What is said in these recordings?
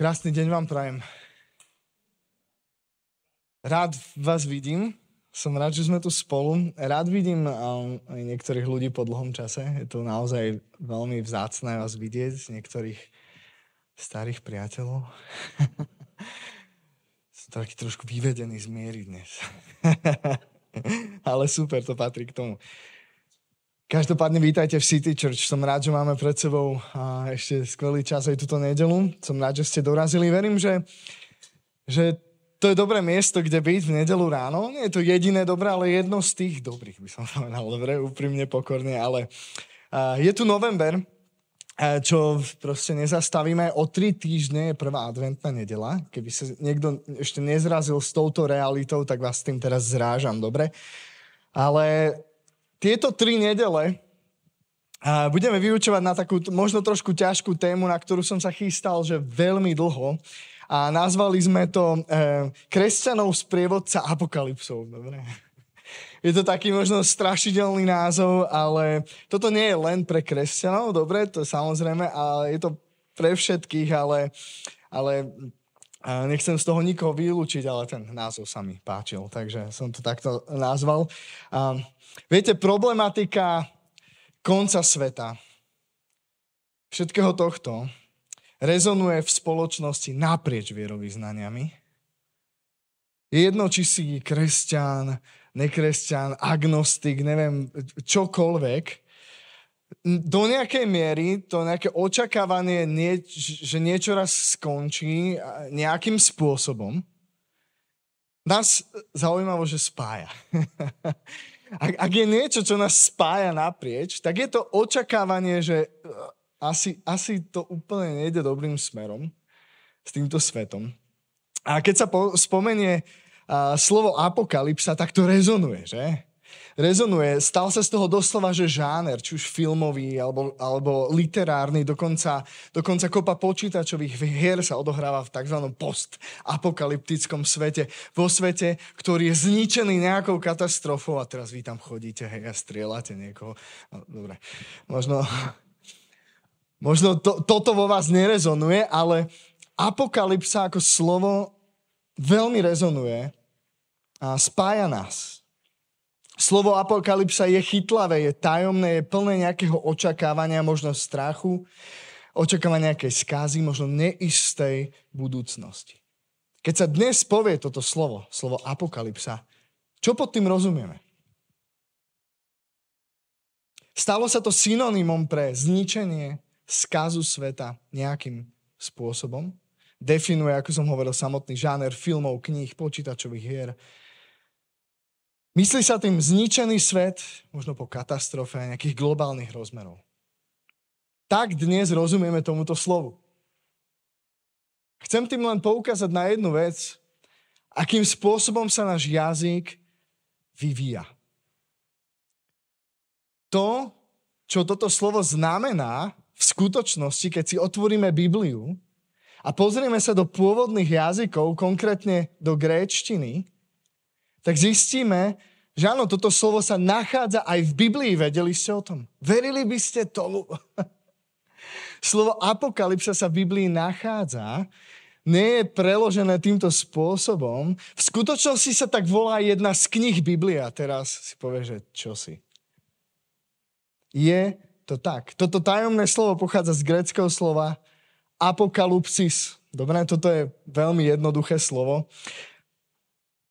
Krásny deň vám prajem. Rád vás vidím. Som rád, že sme tu spolu. Rád vidím um, aj niektorých ľudí po dlhom čase. Je to naozaj veľmi vzácné vás vidieť, z niektorých starých priateľov. Som taký trošku vyvedený z miery dnes. Ale super, to patrí k tomu. Každopádne vítajte v City Church. Som rád, že máme pred sebou a ešte skvelý čas aj túto nedelu. Som rád, že ste dorazili. Verím, že, že to je dobré miesto, kde byť v nedelu ráno. Nie je to jediné dobré, ale jedno z tých dobrých, by som povedal. Dobre, úprimne, pokorne, ale a, je tu november, a, čo proste nezastavíme. O tri týždne je prvá adventná nedela. Keby sa niekto ešte nezrazil s touto realitou, tak vás tým teraz zrážam, dobre? Ale tieto tri nedele budeme vyučovať na takú možno trošku ťažkú tému, na ktorú som sa chystal, že veľmi dlho. A nazvali sme to e, Kresťanov sprievodca apokalypsou. Dobre? Je to taký možno strašidelný názov, ale toto nie je len pre kresťanov, dobre, to samozrejme, ale je to pre všetkých, ale, ale a nechcem z toho nikoho vylúčiť, ale ten názov sa mi páčil, takže som to takto nazval. A viete, problematika konca sveta, všetkého tohto, rezonuje v spoločnosti naprieč vierovýznaniami. Je jedno, či si kresťan, nekresťan, agnostik, neviem, čokoľvek, do nejakej miery to nejaké očakávanie, nie, že niečo raz skončí nejakým spôsobom, nás zaujímavo, že spája. ak, ak je niečo, čo nás spája naprieč, tak je to očakávanie, že e, asi, asi to úplne nejde dobrým smerom s týmto svetom. A keď sa po, spomenie uh, slovo apokalypsa, tak to rezonuje, že? rezonuje. Stal sa z toho doslova, že žáner, či už filmový, alebo, alebo literárny, dokonca, dokonca kopa počítačových hier sa odohráva v tzv. post-apokalyptickom svete. Vo svete, ktorý je zničený nejakou katastrofou a teraz vy tam chodíte hej, a strieľate niekoho. No, dobre, možno, možno to, toto vo vás nerezonuje, ale apokalypsa ako slovo veľmi rezonuje a spája nás Slovo apokalypsa je chytlavé, je tajomné, je plné nejakého očakávania, možno strachu, očakávania nejakej skázy, možno neistej budúcnosti. Keď sa dnes povie toto slovo, slovo apokalypsa, čo pod tým rozumieme? Stalo sa to synonymom pre zničenie skazu sveta nejakým spôsobom. Definuje, ako som hovoril, samotný žáner filmov, kníh, počítačových hier Myslí sa tým zničený svet, možno po katastrofe nejakých globálnych rozmerov. Tak dnes rozumieme tomuto slovu. Chcem tým len poukázať na jednu vec, akým spôsobom sa náš jazyk vyvíja. To, čo toto slovo znamená v skutočnosti, keď si otvoríme Bibliu a pozrieme sa do pôvodných jazykov, konkrétne do gréčtiny, tak zistíme, že áno, toto slovo sa nachádza aj v Biblii. Vedeli ste o tom? Verili by ste tomu? slovo apokalypsa sa v Biblii nachádza, nie je preložené týmto spôsobom. V skutočnosti sa tak volá jedna z knih Biblia. Teraz si povie, že čo si. Je to tak. Toto tajomné slovo pochádza z greckého slova apokalypsis. Dobre, toto je veľmi jednoduché slovo.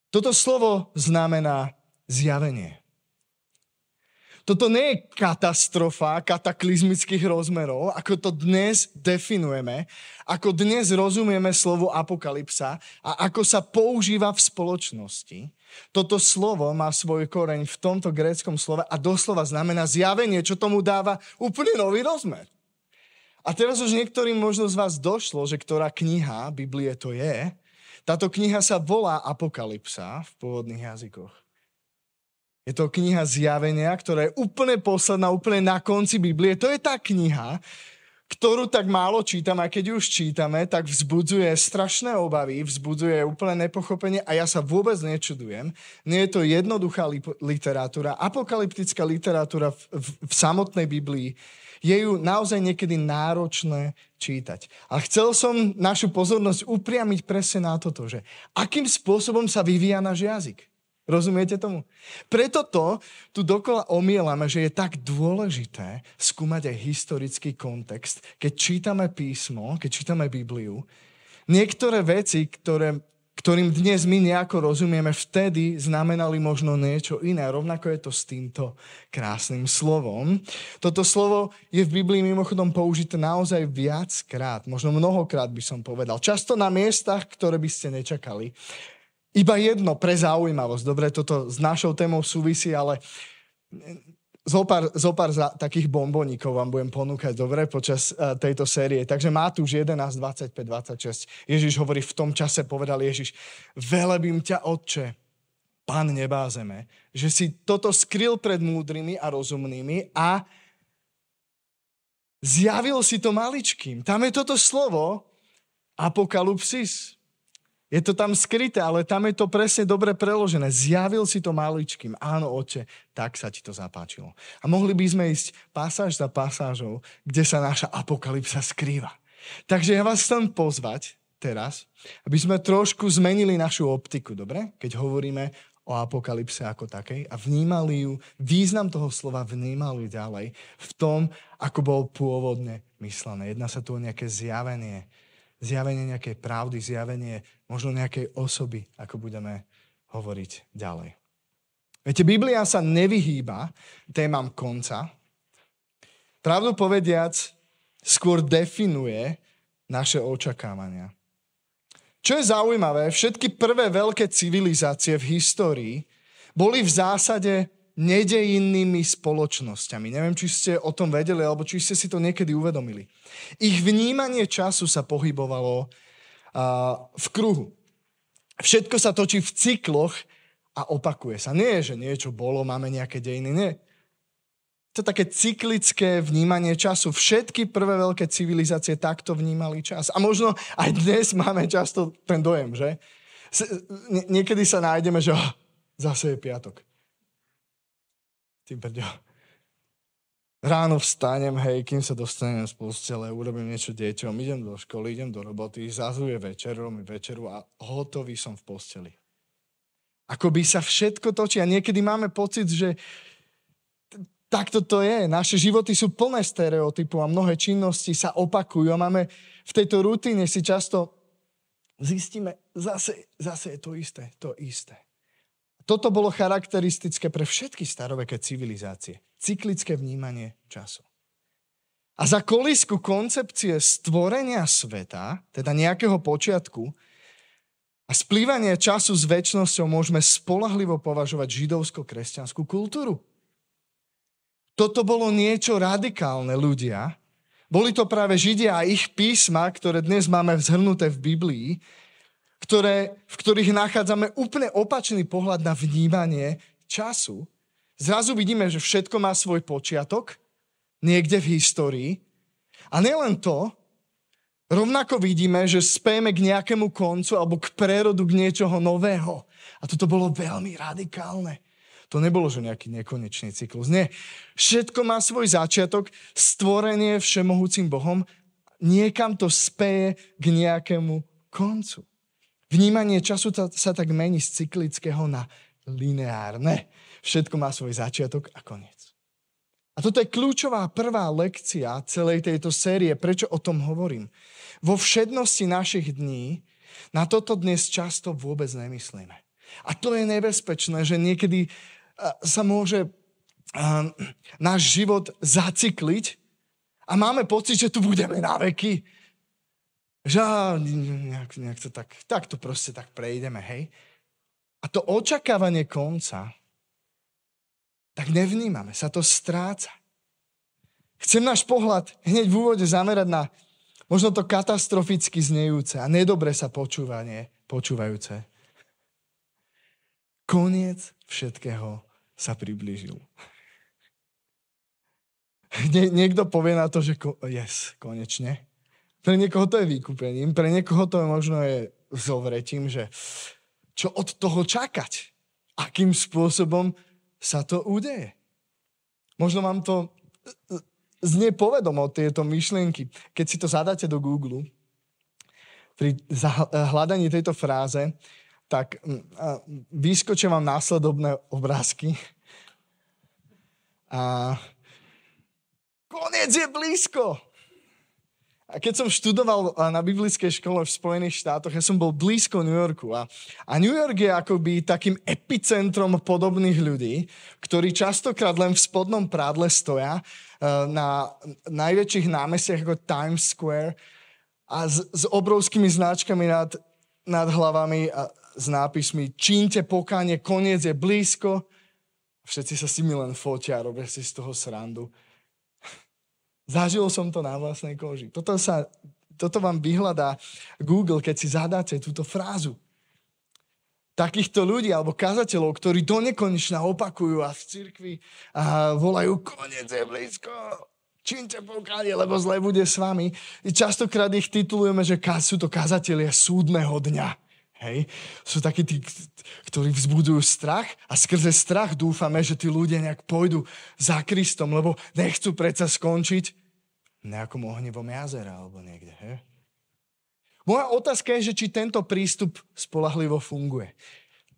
Toto slovo znamená zjavenie. Toto nie je katastrofa kataklizmických rozmerov, ako to dnes definujeme, ako dnes rozumieme slovo apokalypsa a ako sa používa v spoločnosti. Toto slovo má svoj koreň v tomto gréckom slove a doslova znamená zjavenie, čo tomu dáva úplne nový rozmer. A teraz už niektorým možno z vás došlo, že ktorá kniha Biblie to je, táto kniha sa volá Apokalypsa v pôvodných jazykoch. Je to kniha zjavenia, ktorá je úplne posledná, úplne na konci Biblie. To je tá kniha, ktorú tak málo čítam a keď už čítame, tak vzbudzuje strašné obavy, vzbudzuje úplne nepochopenie a ja sa vôbec nečudujem. Nie je to jednoduchá literatúra, apokalyptická literatúra v, v, v samotnej Biblii je ju naozaj niekedy náročné čítať. A chcel som našu pozornosť upriamiť presne na toto, že akým spôsobom sa vyvíja náš jazyk. Rozumiete tomu? Preto to tu dokola omielame, že je tak dôležité skúmať aj historický kontext. Keď čítame písmo, keď čítame Bibliu, niektoré veci, ktoré ktorým dnes my nejako rozumieme, vtedy znamenali možno niečo iné. Rovnako je to s týmto krásnym slovom. Toto slovo je v Biblii mimochodom použité naozaj viackrát, možno mnohokrát by som povedal. Často na miestach, ktoré by ste nečakali. Iba jedno pre zaujímavosť. Dobre, toto s našou témou súvisí, ale Zopár, zopár za takých bomboníkov vám budem ponúkať, dobre, počas uh, tejto série. Takže Matúš 11, 25, 26. Ježiš hovorí, v tom čase povedal Ježiš, velebím ťa, Otče, Pán nebázeme, že si toto skryl pred múdrymi a rozumnými a zjavil si to maličkým. Tam je toto slovo apokalupsis. Je to tam skryté, ale tam je to presne dobre preložené. Zjavil si to maličkým. Áno, oče, tak sa ti to zapáčilo. A mohli by sme ísť pasáž za pasážou, kde sa naša apokalypsa skrýva. Takže ja vás chcem pozvať teraz, aby sme trošku zmenili našu optiku, dobre? Keď hovoríme o apokalypse ako takej a vnímali ju, význam toho slova vnímali ďalej v tom, ako bol pôvodne myslené. Jedná sa tu o nejaké zjavenie, zjavenie nejakej pravdy, zjavenie možno nejakej osoby, ako budeme hovoriť ďalej. Viete, Biblia sa nevyhýba témam konca. Pravdu povediac, skôr definuje naše očakávania. Čo je zaujímavé, všetky prvé veľké civilizácie v histórii boli v zásade nedejinnými spoločnosťami. Neviem, či ste o tom vedeli, alebo či ste si to niekedy uvedomili. Ich vnímanie času sa pohybovalo v kruhu. Všetko sa točí v cykloch a opakuje sa. Nie, že niečo bolo, máme nejaké dejiny, nie. To je také cyklické vnímanie času. Všetky prvé veľké civilizácie takto vnímali čas. A možno aj dnes máme často ten dojem, že? Niekedy sa nájdeme, že oh, zase je piatok. Tým prďom ráno vstanem, hej, kým sa dostanem z postele, urobím niečo deťom, idem do školy, idem do roboty, zazuje večer, robím večeru a hotový som v posteli. Ako by sa všetko točí a niekedy máme pocit, že takto to je. Naše životy sú plné stereotypu a mnohé činnosti sa opakujú a máme v tejto rutine si často zistíme, zase, zase je to isté, to isté. Toto bolo charakteristické pre všetky staroveké civilizácie. Cyklické vnímanie času. A za kolisku koncepcie stvorenia sveta, teda nejakého počiatku, a splývanie času s väčšnosťou môžeme spolahlivo považovať židovsko-kresťanskú kultúru. Toto bolo niečo radikálne ľudia. Boli to práve Židia a ich písma, ktoré dnes máme vzhrnuté v Biblii, ktoré, v ktorých nachádzame úplne opačný pohľad na vnímanie času. Zrazu vidíme, že všetko má svoj počiatok, niekde v histórii. A nielen to, rovnako vidíme, že spejeme k nejakému koncu alebo k prerodu k niečoho nového. A toto bolo veľmi radikálne. To nebolo, že nejaký nekonečný cyklus. Nie. Všetko má svoj začiatok, stvorenie všemohúcim Bohom, niekam to speje k nejakému koncu. Vnímanie času sa, sa tak mení z cyklického na lineárne. Všetko má svoj začiatok a koniec. A toto je kľúčová prvá lekcia celej tejto série. Prečo o tom hovorím? Vo všednosti našich dní na toto dnes často vôbec nemyslíme. A to je nebezpečné, že niekedy e, sa môže e, náš život zacykliť a máme pocit, že tu budeme na veky že nejak, nejak to tak, tak to proste tak prejdeme, hej. A to očakávanie konca, tak nevnímame, sa to stráca. Chcem náš pohľad hneď v úvode zamerať na možno to katastroficky znejúce a nedobre sa počúvanie, počúvajúce. Koniec všetkého sa priblížil. Nie, niekto povie na to, že ko- yes, konečne. Pre niekoho to je vykúpením, pre niekoho to je možno je zovretím, že čo od toho čakať? Akým spôsobom sa to udeje? Možno vám to e, e, znie povedomo tieto myšlienky. Keď si to zadáte do Google, pri e, hľadaní tejto fráze, tak mm, vyskočia vám následovné obrázky. A konec je blízko! A keď som študoval eh, na biblickej škole v Spojených štátoch, ja som bol blízko New Yorku. A, a New York je akoby takým epicentrom podobných ľudí, ktorí častokrát len v spodnom prádle stoja eh, na najväčších námestiach ako Times Square a s, s obrovskými značkami nad, nad hlavami a s nápismi Čínte pokáne, koniec je blízko. Všetci sa s nimi len fotia a robia si z toho srandu. Zažil som to na vlastnej koži. Toto, sa, toto vám vyhľadá Google, keď si zadáte túto frázu. Takýchto ľudí alebo kazateľov, ktorí do nekonečna opakujú a v cirkvi a volajú koniec je blízko, činte pokánie, lebo zle bude s vami. častokrát ich titulujeme, že sú to kazatelia súdneho dňa. Hej? Sú takí tí, ktorí vzbudujú strach a skrze strach dúfame, že tí ľudia nejak pôjdu za Kristom, lebo nechcú predsa skončiť nejakom ohnivom jazera alebo niekde. He? Moja otázka je, že či tento prístup spolahlivo funguje.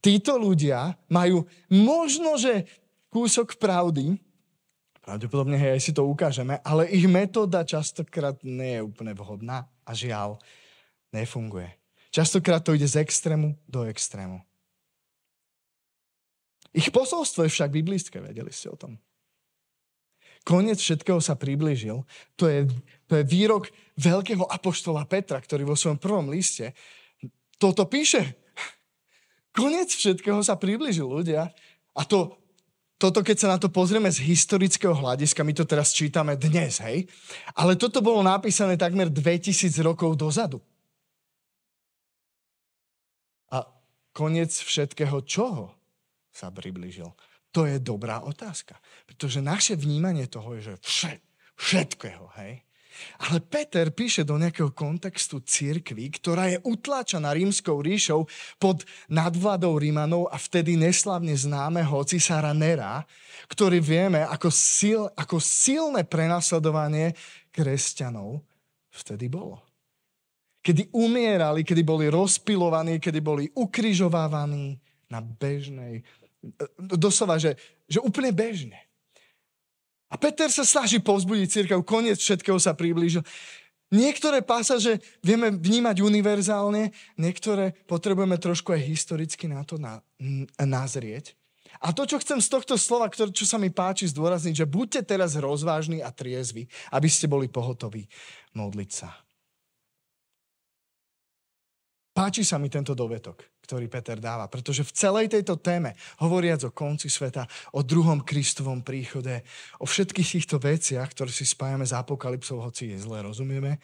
Títo ľudia majú možno, že kúsok pravdy, pravdepodobne hej, aj si to ukážeme, ale ich metóda častokrát nie je úplne vhodná a žiaľ, nefunguje. Častokrát to ide z extrému do extrému. Ich posolstvo je však biblické, vedeli ste o tom. Koniec všetkého sa priblížil. To je, to je výrok veľkého apoštola Petra, ktorý vo svojom prvom liste toto píše. Koniec všetkého sa priblížil ľudia. A to, toto, keď sa na to pozrieme z historického hľadiska, my to teraz čítame dnes, hej? Ale toto bolo napísané takmer 2000 rokov dozadu. A koniec všetkého čoho sa priblížil? To je dobrá otázka. Pretože naše vnímanie toho je, že vše, všetkého, hej. Ale Peter píše do nejakého kontextu církvy, ktorá je utláčaná rímskou ríšou pod nadvládou Rímanov a vtedy neslavne známeho cisára Nera, ktorý vieme ako, sil, ako silné prenasledovanie kresťanov vtedy bolo. Kedy umierali, kedy boli rozpilovaní, kedy boli ukrižovávaní na bežnej E, doslova, že, že úplne bežne. A Peter sa snaží povzbudiť církev, koniec všetkého sa priblížil. Niektoré pasaže vieme vnímať univerzálne, niektoré potrebujeme trošku aj historicky na to na, nazrieť. A to, čo chcem z tohto slova, ktoré, čo sa mi páči zdôrazniť, že buďte teraz rozvážni a triezvi, aby ste boli pohotoví modliť sa. Páči sa mi tento dovetok ktorý Peter dáva. Pretože v celej tejto téme, hovoriac o konci sveta, o druhom Kristovom príchode, o všetkých týchto veciach, ktoré si spájame s apokalypsou, hoci je zle, rozumieme,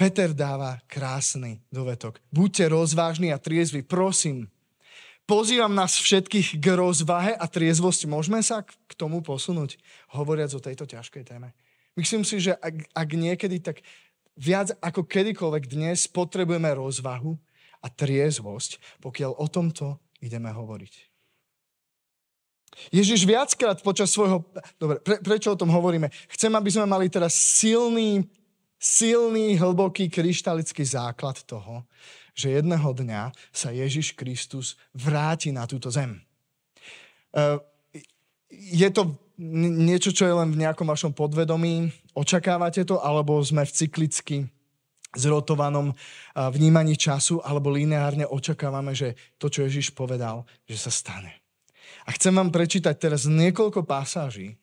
Peter dáva krásny dovetok. Buďte rozvážni a triezvi, prosím. Pozývam nás všetkých k rozvahe a triezvosti. Môžeme sa k tomu posunúť, hovoriac o tejto ťažkej téme. Myslím si, že ak, ak niekedy, tak viac ako kedykoľvek dnes potrebujeme rozvahu a triezvosť, pokiaľ o tomto ideme hovoriť. Ježiš viackrát počas svojho... Dobre, pre, prečo o tom hovoríme? Chcem, aby sme mali teraz silný, silný, hlboký kryštalický základ toho, že jedného dňa sa Ježiš Kristus vráti na túto zem. E, je to niečo, čo je len v nejakom vašom podvedomí? Očakávate to? Alebo sme v cyklicky zrotovanom vnímaní času alebo lineárne očakávame, že to, čo Ježiš povedal, že sa stane. A chcem vám prečítať teraz niekoľko pasáží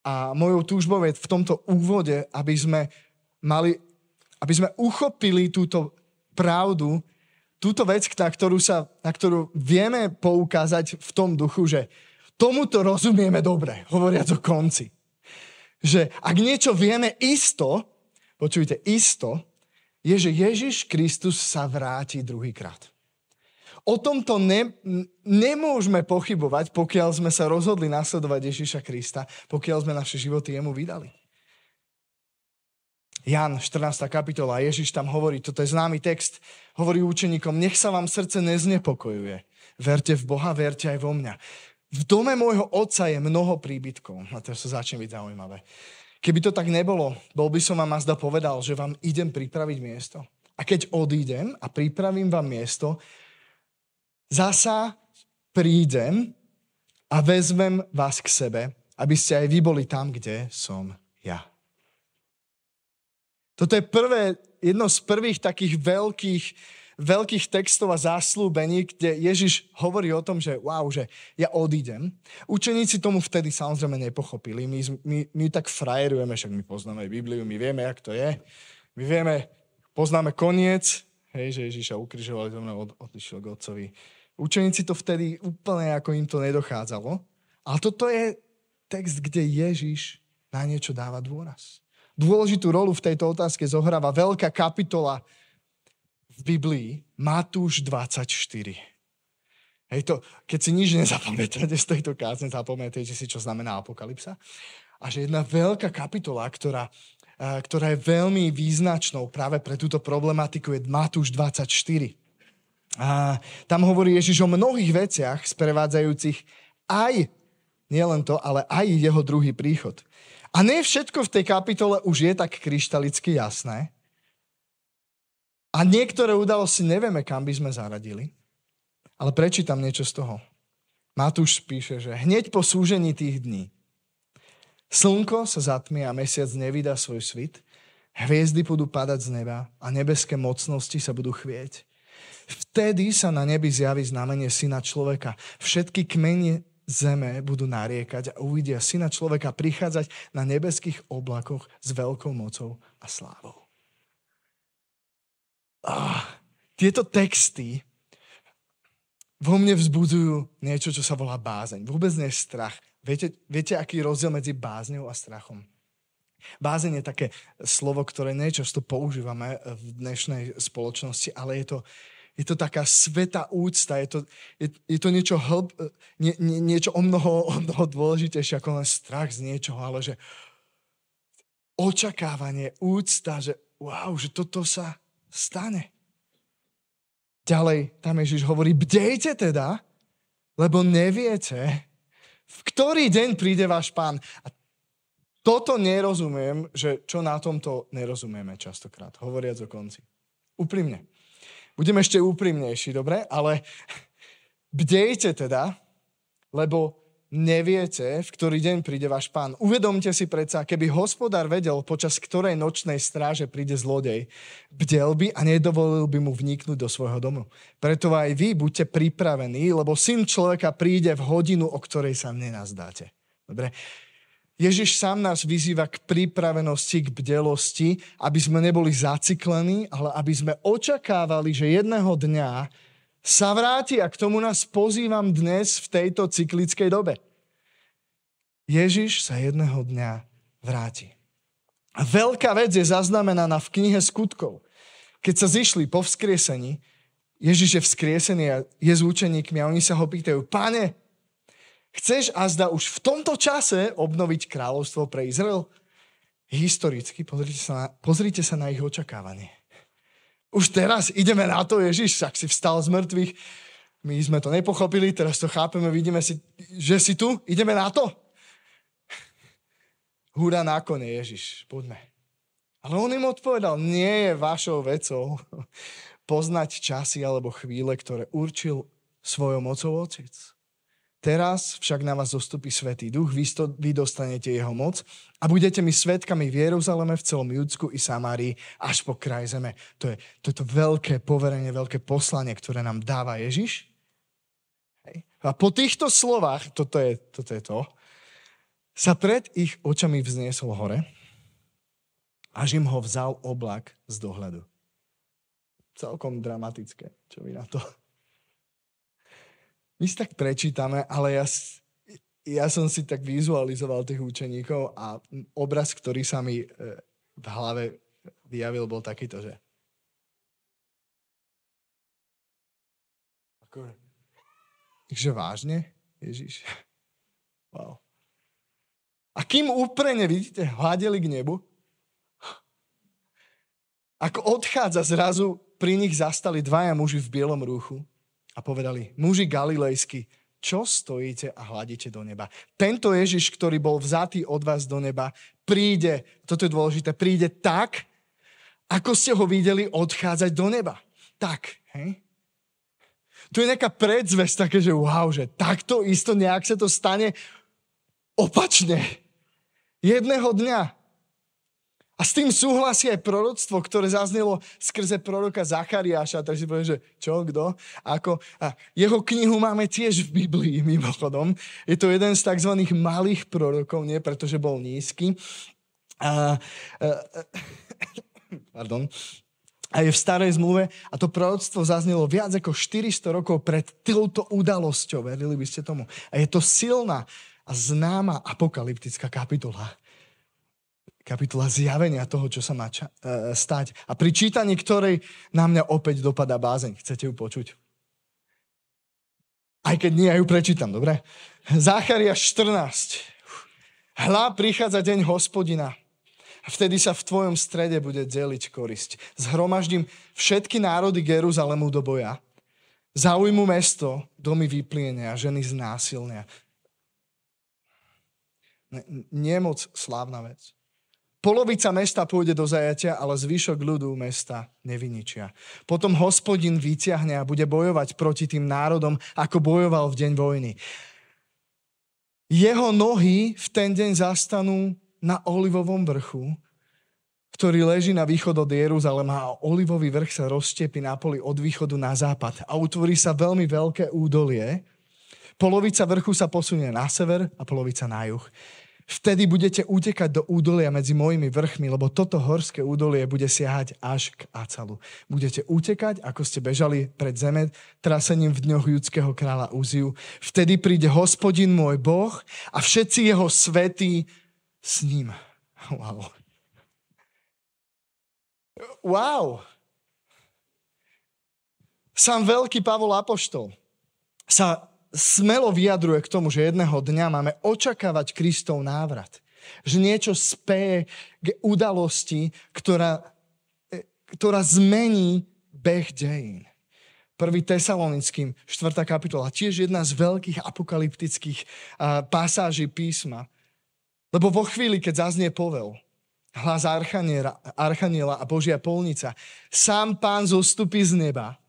a mojou túžbou je v tomto úvode, aby sme mali, aby sme uchopili túto pravdu, túto vec, na ktorú, sa, na ktorú vieme poukázať v tom duchu, že tomuto rozumieme dobre, hovoriac o konci. Že ak niečo vieme isto, počujte, isto, je, že Ježiš Kristus sa vráti druhýkrát. O tomto ne, nemôžeme pochybovať, pokiaľ sme sa rozhodli nasledovať Ježiša Krista, pokiaľ sme naše životy jemu vydali. Jan, 14. kapitola, Ježiš tam hovorí, toto je známy text, hovorí učeníkom, nech sa vám srdce neznepokojuje. Verte v Boha, verte aj vo mňa. V dome môjho otca je mnoho príbytkov. A teraz sa začne byť zaujímavé. Keby to tak nebolo, bol by som vám azda povedal, že vám idem pripraviť miesto. A keď odídem a pripravím vám miesto, zasa prídem a vezmem vás k sebe, aby ste aj vy boli tam, kde som ja. Toto je prvé, jedno z prvých takých veľkých veľkých textov a záslúbení, kde Ježiš hovorí o tom, že wow, že ja odídem. Učeníci tomu vtedy samozrejme nepochopili. My, my, my tak frajerujeme, však my poznáme Bibliu, my vieme, jak to je. My vieme, poznáme koniec, hej, že Ježiša ukrižovali, to od, odišiel k otcovi. Učeníci to vtedy úplne ako im to nedochádzalo. Ale toto je text, kde Ježiš na niečo dáva dôraz. Dôležitú rolu v tejto otázke zohráva veľká kapitola v Biblii Matúš 24. Hej to, keď si nič nezapamätáte z tejto kázne, zapamätajte si, čo znamená apokalypsa. A že jedna veľká kapitola, ktorá, eh, ktorá je veľmi význačnou práve pre túto problematiku, je Matúš 24. A tam hovorí Ježiš o mnohých veciach sprevádzajúcich aj, nielen to, ale aj jeho druhý príchod. A nie všetko v tej kapitole už je tak kryštalicky jasné, a niektoré udalosti nevieme, kam by sme zaradili. Ale prečítam niečo z toho. Matúš píše, že hneď po súžení tých dní slnko sa zatmie a mesiac nevydá svoj svit, hviezdy budú padať z neba a nebeské mocnosti sa budú chvieť. Vtedy sa na nebi zjaví znamenie syna človeka. Všetky kmenie zeme budú nariekať a uvidia syna človeka prichádzať na nebeských oblakoch s veľkou mocou a slávou ah, tieto texty vo mne vzbudzujú niečo, čo sa volá bázeň. Vôbec nie strach. Viete, viete, aký je rozdiel medzi bázňou a strachom? Bázeň je také slovo, ktoré nečasto používame v dnešnej spoločnosti, ale je to, je to taká sveta úcta, je to, je, je to niečo, hlb, nie, nie, niečo o mnoho, o mnoho dôležitejšie ako len strach z niečoho, ale že očakávanie, úcta, že wow, že toto sa stane. Ďalej tam Ježiš hovorí, bdejte teda, lebo neviete, v ktorý deň príde váš pán. A toto nerozumiem, že čo na tomto nerozumieme častokrát, hovoriac o konci. Úprimne. Budem ešte úprimnejší, dobre? Ale bdejte teda, lebo neviete, v ktorý deň príde váš pán. Uvedomte si predsa, keby hospodár vedel, počas ktorej nočnej stráže príde zlodej, bdel by a nedovolil by mu vniknúť do svojho domu. Preto aj vy buďte pripravení, lebo syn človeka príde v hodinu, o ktorej sa nenazdáte. Dobre? Ježiš sám nás vyzýva k pripravenosti, k bdelosti, aby sme neboli zaciklení, ale aby sme očakávali, že jedného dňa sa vráti a k tomu nás pozývam dnes v tejto cyklickej dobe. Ježiš sa jedného dňa vráti. A veľká vec je zaznamenaná v knihe skutkov. Keď sa zišli po vzkriesení, Ježiš je vzkriesený a je s učeníkmi a oni sa ho pýtajú, pane, chceš zda už v tomto čase obnoviť kráľovstvo pre Izrael? Historicky, pozrite sa na, pozrite sa na ich očakávanie. Už teraz ideme na to, Ježiš, ak si vstal z mŕtvych, my sme to nepochopili, teraz to chápeme, vidíme, si, že si tu, ideme na to húra na kone, Ježiš, poďme. Ale on im odpovedal, nie je vašou vecou poznať časy alebo chvíle, ktoré určil svojou mocou otec. Teraz však na vás zostupí Svetý Duch, vy, sto, vy dostanete jeho moc a budete mi svetkami v Jeruzaleme, v celom Judsku i Samárii až po kraj zeme. To je, to je to veľké poverenie, veľké poslanie, ktoré nám dáva Ježiš. A po týchto slovách, toto je, toto je to, sa pred ich očami vzniesol hore, až im ho vzal oblak z dohľadu. Celkom dramatické, čo vy na to. My si tak prečítame, ale ja, ja som si tak vizualizoval tých učeníkov a obraz, ktorý sa mi e, v hlave vyjavil, bol takýto, že Takže vážne? Ježiš. Wow. A kým úprene, vidíte, hľadeli k nebu, ako odchádza zrazu, pri nich zastali dvaja muži v bielom rúchu a povedali, muži Galilejsky čo stojíte a hľadíte do neba? Tento Ježiš, ktorý bol vzatý od vás do neba, príde, toto je dôležité, príde tak, ako ste ho videli odchádzať do neba. Tak, hej? Tu je nejaká predzvesť také, že wow, že takto isto nejak sa to stane opačne. Jedného dňa. A s tým súhlasí aj proroctvo, ktoré zaznelo skrze proroka Zachariáša. Takže si poviem, že čo, kto? Ako, a jeho knihu máme tiež v Biblii, mimochodom. Je to jeden z tzv. malých prorokov, nie pretože bol nízky. A, a, e, e, pardon. A je v starej zmluve a to proroctvo zaznelo viac ako 400 rokov pred touto udalosťou. Verili by ste tomu. A je to silná a známa apokalyptická kapitola. Kapitola zjavenia toho, čo sa má ča- e, stať. A pri čítaní ktorej na mňa opäť dopadá bázeň. Chcete ju počuť? Aj keď nie, ja ju prečítam, dobre? Zácharia 14. Hlá prichádza deň hospodina. A vtedy sa v tvojom strede bude deliť korisť. Zhromaždím všetky národy Jeruzalemu do boja. Zaujmu mesto, domy vyplienia, ženy znásilnia, nemoc slávna vec. Polovica mesta pôjde do zajatia, ale zvyšok ľudu mesta nevyničia. Potom hospodin vyťahne a bude bojovať proti tým národom, ako bojoval v deň vojny. Jeho nohy v ten deň zastanú na olivovom vrchu, ktorý leží na východ od Jeruzalema a olivový vrch sa rozštepí na poli od východu na západ a utvorí sa veľmi veľké údolie, Polovica vrchu sa posunie na sever a polovica na juh. Vtedy budete utekať do údolia medzi mojimi vrchmi, lebo toto horské údolie bude siahať až k Acalu. Budete utekať, ako ste bežali pred zeme, trasením v dňoch judského kráľa Uziu. Vtedy príde hospodin môj Boh a všetci jeho svetí s ním. Wow. Wow. Sám veľký Pavol Apoštol sa smelo vyjadruje k tomu, že jedného dňa máme očakávať Kristov návrat. Že niečo speje k udalosti, ktorá, ktorá zmení beh dejín. Prvý Tesalonickým, 4. kapitola, tiež jedna z veľkých apokalyptických pasáží písma. Lebo vo chvíli, keď zaznie povel, hlas archaniela a Božia polnica, sám pán zostupí z neba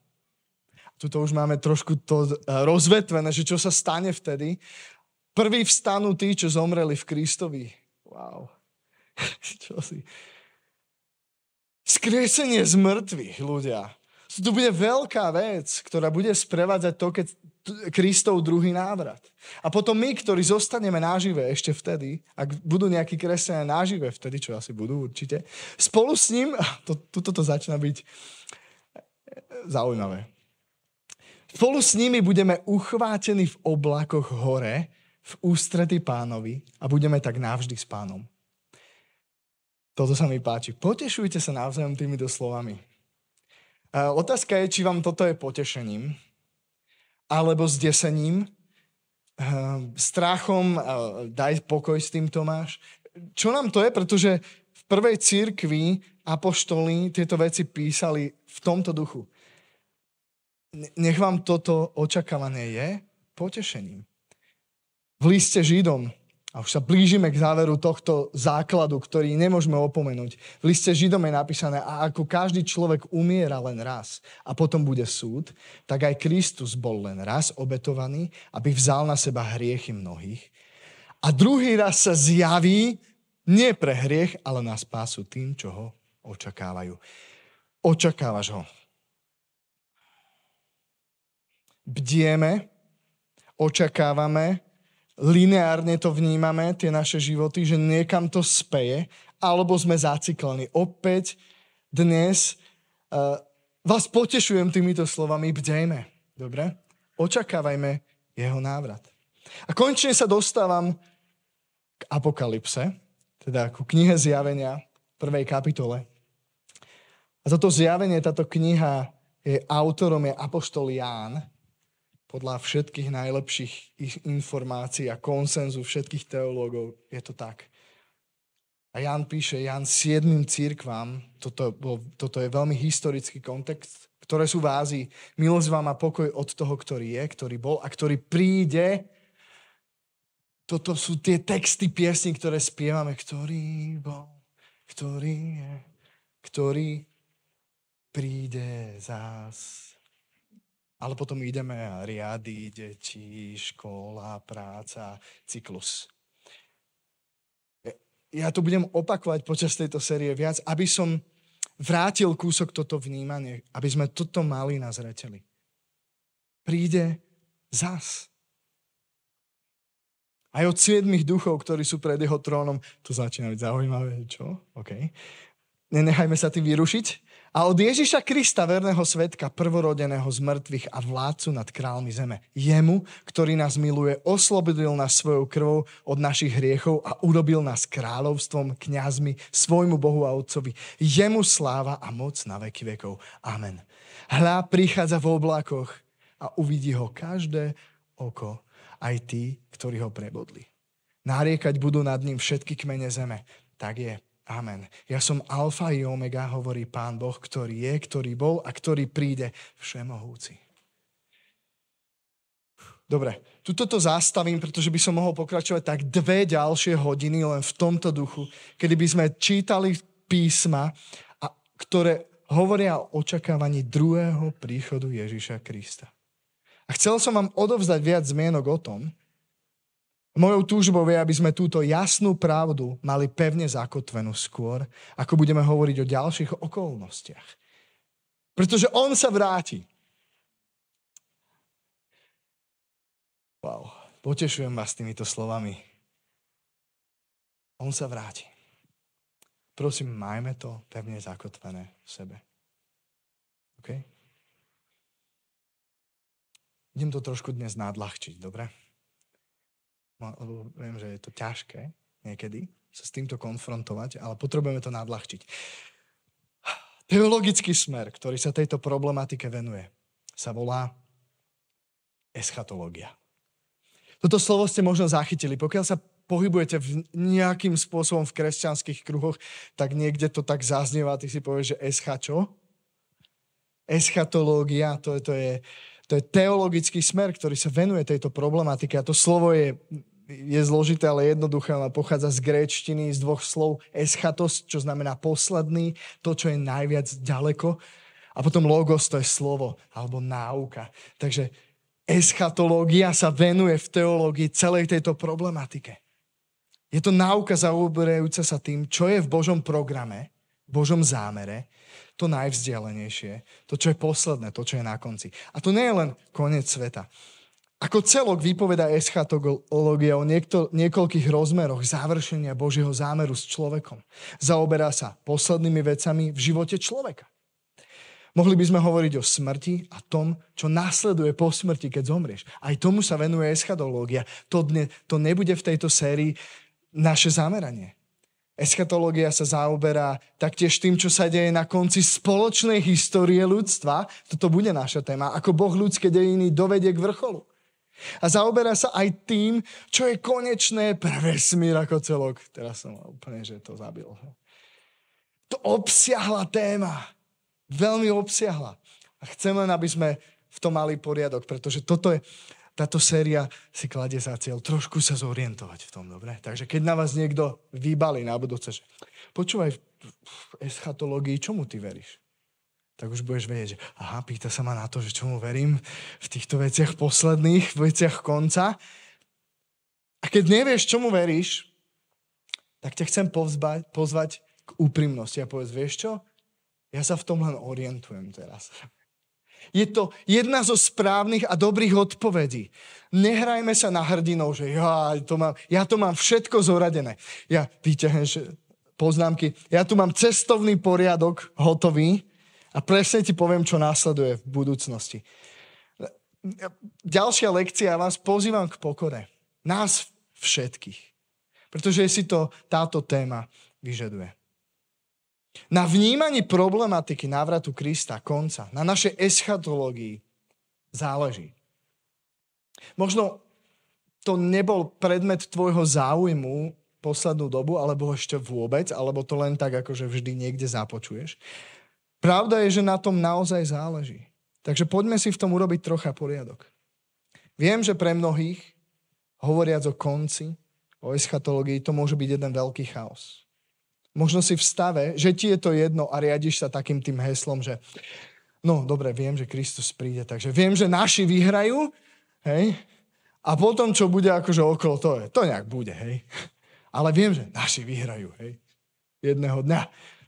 Tuto už máme trošku to eh, rozvetvené, že čo sa stane vtedy. Prví vstanú tí, čo zomreli v Kristovi. Wow. čo si? Skriesenie z mŕtvych, ľudia. To bude veľká vec, ktorá bude sprevádzať to, keď Kristov druhý návrat. A potom my, ktorí zostaneme nažive ešte vtedy, ak budú nejakí kresťania nažive vtedy, čo asi budú určite, spolu s ním, to, tuto to začína byť eh, eh, zaujímavé. Spolu s nimi budeme uchvátení v oblakoch hore, v ústrety pánovi a budeme tak navždy s pánom. Toto sa mi páči. Potešujte sa navzájom týmito slovami. otázka je, či vám toto je potešením, alebo zdesením, strachom, daj pokoj s tým Tomáš. Čo nám to je? Pretože v prvej církvi apoštoli tieto veci písali v tomto duchu nech vám toto očakávané je potešením. V liste Židom, a už sa blížime k záveru tohto základu, ktorý nemôžeme opomenúť. V liste Židom je napísané, a ako každý človek umiera len raz a potom bude súd, tak aj Kristus bol len raz obetovaný, aby vzal na seba hriechy mnohých. A druhý raz sa zjaví nie pre hriech, ale na spásu tým, čo ho očakávajú. Očakávaš ho. bdieme, očakávame, lineárne to vnímame, tie naše životy, že niekam to speje, alebo sme zaciklení. Opäť dnes uh, vás potešujem týmito slovami, bdejme, dobre? Očakávajme jeho návrat. A končne sa dostávam k apokalypse, teda ku knihe zjavenia, prvej kapitole. A toto zjavenie, táto kniha, je autorom je Apoštol Ján, podľa všetkých najlepších informácií a konsenzu všetkých teológov je to tak. A Jan píše, Jan jedným církvám, toto, toto je veľmi historický kontext, ktoré sú v Ázii, milosť vám a pokoj od toho, ktorý je, ktorý bol a ktorý príde. Toto sú tie texty piesní, ktoré spievame, ktorý bol, ktorý je, ktorý príde zás. Ale potom ideme a riady, deti, škola, práca, cyklus. E, ja to budem opakovať počas tejto série viac, aby som vrátil kúsok toto vnímanie, aby sme toto mali na zreteli. Príde zas. Aj od siedmých duchov, ktorí sú pred jeho trónom, to začína byť zaujímavé, čo? OK. Nenechajme sa tým vyrušiť. A od Ježiša Krista, verného svetka, prvorodeného z mŕtvych a vládcu nad králmi zeme. Jemu, ktorý nás miluje, oslobodil nás svojou krvou od našich hriechov a urobil nás kráľovstvom, kňazmi, svojmu Bohu a Otcovi. Jemu sláva a moc na veky vekov. Amen. Hľa prichádza v oblakoch a uvidí ho každé oko, aj tí, ktorí ho prebodli. Nariekať budú nad ním všetky kmene zeme. Tak je. Amen. Ja som alfa i omega, hovorí Pán Boh, ktorý je, ktorý bol a ktorý príde všemohúci. Dobre, tuto to zastavím, pretože by som mohol pokračovať tak dve ďalšie hodiny len v tomto duchu, kedy by sme čítali písma, a, ktoré hovoria o očakávaní druhého príchodu Ježiša Krista. A chcel som vám odovzdať viac zmienok o tom, Mojou túžbou je, aby sme túto jasnú pravdu mali pevne zakotvenú skôr, ako budeme hovoriť o ďalších okolnostiach. Pretože on sa vráti. Wow, potešujem vás týmito slovami. On sa vráti. Prosím, majme to pevne zakotvené v sebe. OK? Idem to trošku dnes nadľahčiť, dobre? No, lebo viem, že je to ťažké niekedy sa s týmto konfrontovať, ale potrebujeme to nadľahčiť. Teologický smer, ktorý sa tejto problematike venuje, sa volá eschatológia. Toto slovo ste možno zachytili. Pokiaľ sa pohybujete v nejakým spôsobom v kresťanských kruhoch, tak niekde to tak zaznieva, ty si povieš, že escha čo? Eschatológia, to, je, to je to je teologický smer, ktorý sa venuje tejto problematike a to slovo je je zložité, ale jednoduché. Ona pochádza z gréčtiny, z dvoch slov eschatos, čo znamená posledný, to, čo je najviac ďaleko. A potom logos, to je slovo alebo náuka. Takže eschatológia sa venuje v teológii celej tejto problematike. Je to náuka zaoberajúca sa tým, čo je v Božom programe, v Božom zámere to najvzdialenejšie, to, čo je posledné, to, čo je na konci. A to nie je len koniec sveta. Ako celok vypoveda eschatológia o niekto, niekoľkých rozmeroch završenia Božieho zámeru s človekom. Zaoberá sa poslednými vecami v živote človeka. Mohli by sme hovoriť o smrti a tom, čo následuje po smrti, keď zomrieš. Aj tomu sa venuje eschatológia. To, dne, to nebude v tejto sérii naše zameranie. Eschatológia sa zaoberá taktiež tým, čo sa deje na konci spoločnej histórie ľudstva. Toto bude naša téma. Ako Boh ľudské dejiny dovedie k vrcholu. A zaoberá sa aj tým, čo je konečné pre vesmír ako celok. Teraz som úplne, že to zabil. To obsiahla téma. Veľmi obsiahla. A chcem len, aby sme v tom mali poriadok, pretože toto je, táto séria si kladie za cieľ trošku sa zorientovať v tom, dobre? Takže keď na vás niekto vybali na budúce, že počúvaj v eschatológii, čomu ty veríš? Tak už budeš vedieť, že aha, pýta sa ma na to, že čomu verím v týchto veciach posledných, v veciach konca. A keď nevieš, čomu veríš, tak ťa chcem pozvať, pozvať k úprimnosti a povedz, vieš čo? Ja sa v tom len orientujem teraz. Je to jedna zo správnych a dobrých odpovedí. Nehrajme sa na hrdinov, že ja to mám, ja to mám všetko zoradené. Ja vyťahnem poznámky. Ja tu mám cestovný poriadok hotový a presne ti poviem, čo následuje v budúcnosti. Ďalšia lekcia, ja vás pozývam k pokore. Nás všetkých. Pretože si to táto téma vyžaduje na vnímaní problematiky návratu Krista, konca, na našej eschatológii záleží. Možno to nebol predmet tvojho záujmu poslednú dobu, alebo ešte vôbec, alebo to len tak, akože vždy niekde započuješ. Pravda je, že na tom naozaj záleží. Takže poďme si v tom urobiť trocha poriadok. Viem, že pre mnohých, hovoriac o konci, o eschatológii, to môže byť jeden veľký chaos. Možno si v stave, že ti je to jedno a riadiš sa takým tým heslom, že no dobre, viem, že Kristus príde, takže viem, že naši vyhrajú, hej, a potom, čo bude akože okolo, to je, to nejak bude, hej. Ale viem, že naši vyhrajú, hej, jedného dňa.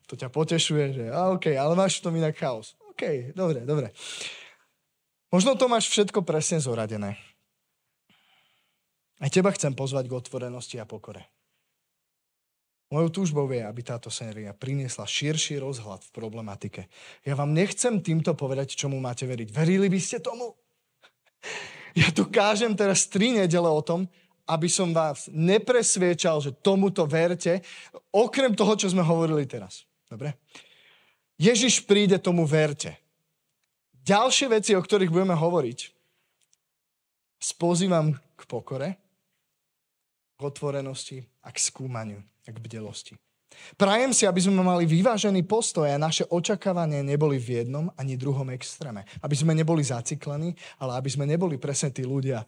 To ťa potešuje, že a OK, ale máš v tom inak chaos. OK, dobre, dobre. Možno to máš všetko presne zoradené. Aj teba chcem pozvať k otvorenosti a pokore. Mojou túžbou je, aby táto séria priniesla širší rozhľad v problematike. Ja vám nechcem týmto povedať, čomu máte veriť. Verili by ste tomu? Ja tu kážem teraz tri nedele o tom, aby som vás nepresviečal, že tomuto verte, okrem toho, čo sme hovorili teraz. Dobre? Ježiš príde, tomu verte. Ďalšie veci, o ktorých budeme hovoriť, spozývam k pokore, k otvorenosti a k skúmaniu a k bdelosti. Prajem si, aby sme mali vyvážený postoj a naše očakávania neboli v jednom ani druhom extréme. Aby sme neboli zaciklení, ale aby sme neboli presne tí ľudia.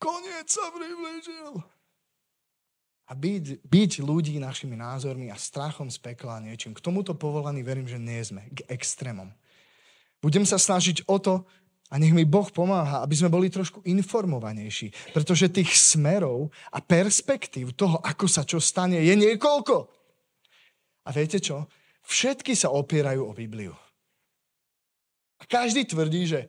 Koniec sa priblížil. A byť, byť ľudí našimi názormi a strachom z pekla a niečím. K tomuto povolaní verím, že nie sme. K extrémom. Budem sa snažiť o to, a nech mi Boh pomáha, aby sme boli trošku informovanejší, pretože tých smerov a perspektív toho, ako sa čo stane, je niekoľko. A viete čo? Všetky sa opierajú o Bibliu. A každý tvrdí, že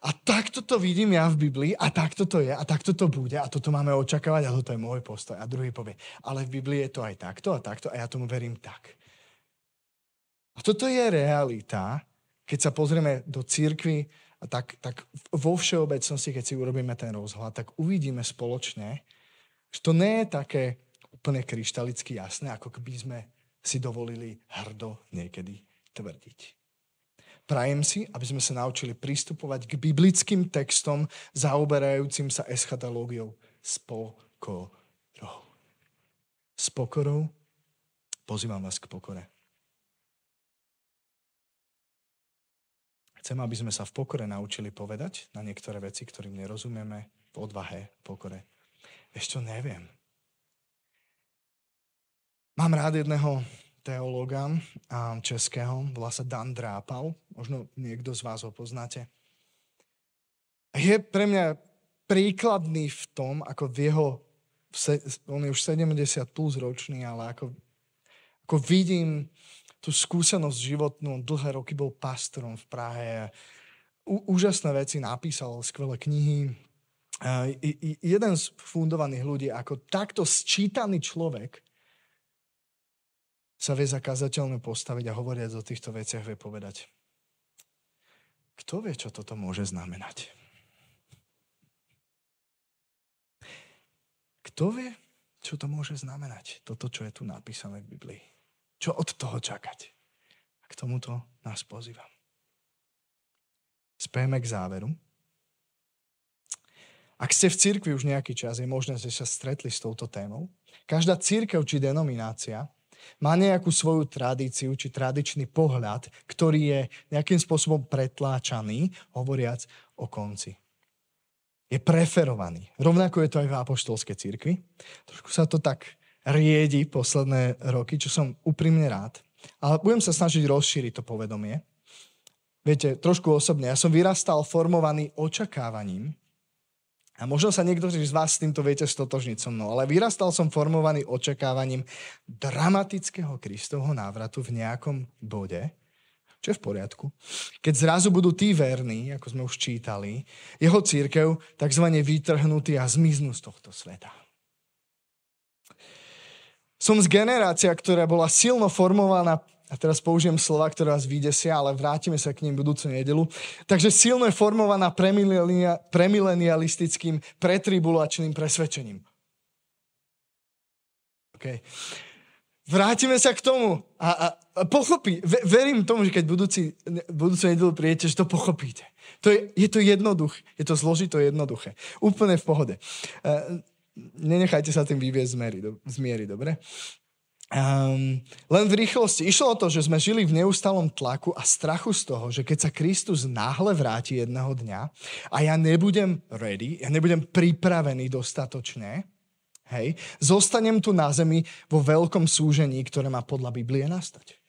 a takto to vidím ja v Biblii a takto to je a takto to bude a toto máme očakávať a toto je môj postoj. A druhý povie, ale v Biblii je to aj takto a takto a ja tomu verím tak. A toto je realita, keď sa pozrieme do církvy, tak, tak vo všeobecnosti, keď si urobíme ten rozhľad, tak uvidíme spoločne, že to nie je také úplne kryštalicky jasné, ako keby sme si dovolili hrdo niekedy tvrdiť. Prajem si, aby sme sa naučili pristupovať k biblickým textom zaoberajúcim sa eschatológiou s pokorou. S pokorou pozývam vás k pokore. Chcem, aby sme sa v pokore naučili povedať na niektoré veci, ktorým nerozumieme, v odvahe, v pokore. Ešte neviem. Mám rád jedného teológa českého, volá sa Dan Drápal, možno niekto z vás ho poznáte. Je pre mňa príkladný v tom, ako v jeho, on je už 70 plus ročný, ale ako, ako vidím tú skúsenosť životnú. Dlhé roky bol pastorom v Prahe. úžasné veci napísal, skvelé knihy. E, I, jeden z fundovaných ľudí, ako takto sčítaný človek, sa vie zakazateľne postaviť a hovoriať o týchto veciach, vie povedať. Kto vie, čo toto môže znamenať? Kto vie, čo to môže znamenať, toto, čo je tu napísané v Biblii? Čo od toho čakať? A k tomuto nás pozývam. Spieme k záveru. Ak ste v cirkvi už nejaký čas, je možné, že sa stretli s touto témou. Každá církev či denominácia má nejakú svoju tradíciu či tradičný pohľad, ktorý je nejakým spôsobom pretláčaný, hovoriac o konci. Je preferovaný. Rovnako je to aj v apoštolskej cirkvi. Trošku sa to tak riedi posledné roky, čo som úprimne rád. Ale budem sa snažiť rozšíriť to povedomie. Viete, trošku osobne, ja som vyrastal formovaný očakávaním, a možno sa niektorí z vás s týmto viete stotožniť so mnou, ale vyrastal som formovaný očakávaním dramatického Kristovho návratu v nejakom bode, čo je v poriadku, keď zrazu budú tí verní, ako sme už čítali, jeho církev takzvané vytrhnutí a zmiznú z tohto sveta. Som z generácia, ktorá bola silno formovaná a teraz použijem slova, ktoré vás vydesia, ale vrátime sa k ním budúcu nedelu. Takže silno je formovaná premilenialistickým, pretribulačným presvedčením. Okay. Vrátime sa k tomu a, a, a pochopí. Ve, verím tomu, že keď budúci, budúcu nedelu prijete, že to pochopíte. To je, je to jednoduché, je to zložito jednoduché. Úplne v pohode. Uh, nenechajte sa tým vyviezť z miery, do, dobre? Um, len v rýchlosti. Išlo o to, že sme žili v neustálom tlaku a strachu z toho, že keď sa Kristus náhle vráti jedného dňa a ja nebudem ready, ja nebudem pripravený dostatočne, hej, zostanem tu na zemi vo veľkom súžení, ktoré má podľa Biblie nastať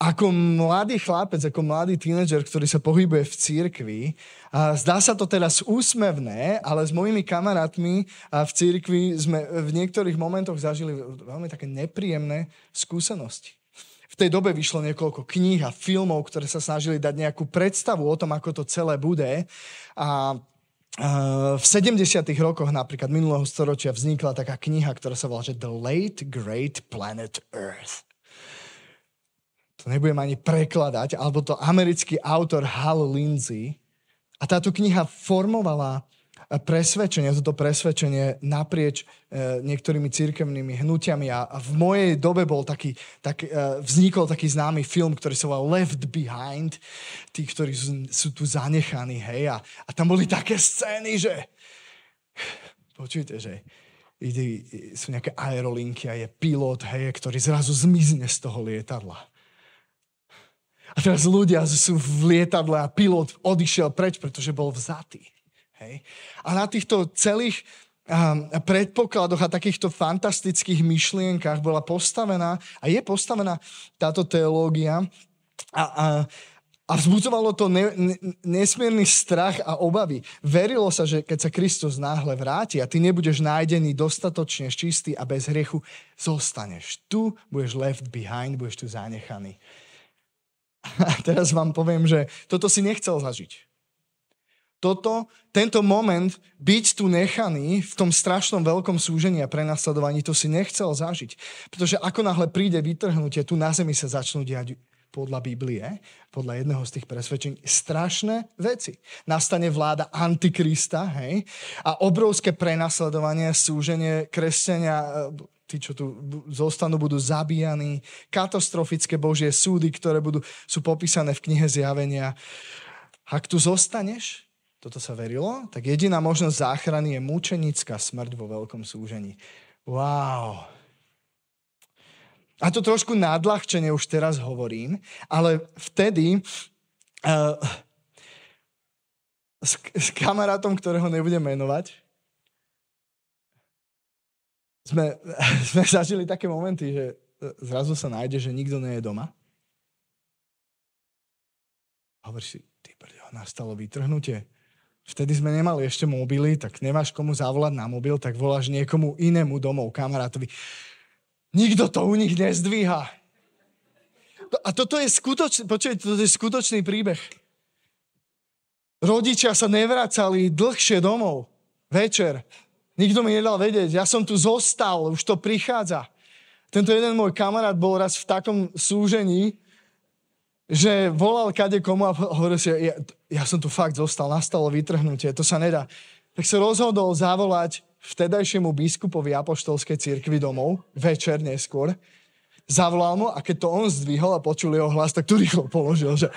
ako mladý chlapec, ako mladý tínedžer, ktorý sa pohybuje v církvi, a zdá sa to teraz úsmevné, ale s mojimi kamarátmi a v církvi sme v niektorých momentoch zažili veľmi také nepríjemné skúsenosti. V tej dobe vyšlo niekoľko kníh a filmov, ktoré sa snažili dať nejakú predstavu o tom, ako to celé bude. A v 70. rokoch napríklad minulého storočia vznikla taká kniha, ktorá sa volá že The Late Great Planet Earth to nebudem ani prekladať, alebo to americký autor Hal Lindsay. A táto kniha formovala eh, presvedčenie, toto presvedčenie naprieč e, niektorými církevnými hnutiami a, a v mojej dobe bol taký, tak, e, vznikol taký známy film, ktorý sa volal Left Behind, tí, ktorí sú, sú tu zanechaní, hej, a, a tam boli také scény, že počujte, že ide, sú nejaké aerolinky a je pilot, hej, ktorý zrazu zmizne z toho lietadla a teraz ľudia sú v lietadle a pilot odišiel preč, pretože bol vzatý. Hej. A na týchto celých um, predpokladoch a takýchto fantastických myšlienkach bola postavená a je postavená táto teológia a, a, a vzbudzovalo to ne, ne, nesmierny strach a obavy. Verilo sa, že keď sa Kristus náhle vráti a ty nebudeš nájdený dostatočne čistý a bez hriechu, zostaneš tu, budeš left behind, budeš tu zanechaný. A teraz vám poviem, že toto si nechcel zažiť. Toto, tento moment byť tu nechaný v tom strašnom veľkom súžení a prenasledovaní, to si nechcel zažiť. Pretože ako náhle príde vytrhnutie, tu na zemi sa začnú diať podľa Biblie, podľa jedného z tých presvedčení, strašné veci. Nastane vláda Antikrista, hej, a obrovské prenasledovanie, súženie kresťania, tí, čo tu zostanú, budú zabíjani, katastrofické Božie súdy, ktoré budú, sú popísané v knihe zjavenia. Ak tu zostaneš, toto sa verilo, tak jediná možnosť záchrany je mučenická smrť vo veľkom súžení. Wow. A to trošku nadľahčene už teraz hovorím, ale vtedy uh, s, s kamarátom, ktorého nebudem menovať, sme, sme zažili také momenty, že e, zrazu sa nájde, že nikto nie je doma. Hovorí si, ty brďo, nastalo vytrhnutie. Vtedy sme nemali ešte mobily, tak nemáš komu zavolať na mobil, tak voláš niekomu inému domov, kamarátovi. Nikto to u nich nezdvíha. A toto je skutočný, počujete, toto je skutočný príbeh. Rodičia sa nevracali dlhšie domov. Večer Nikto mi nedal vedieť, ja som tu zostal, už to prichádza. Tento jeden môj kamarát bol raz v takom súžení, že volal kade komu a hovoril si, ja, ja som tu fakt zostal, nastalo vytrhnutie, to sa nedá. Tak sa rozhodol zavolať vtedajšiemu biskupovi Apoštolskej cirkvi domov, večer neskôr. Zavolal mu a keď to on zdvihol a počul jeho hlas, tak tu rýchlo položil, že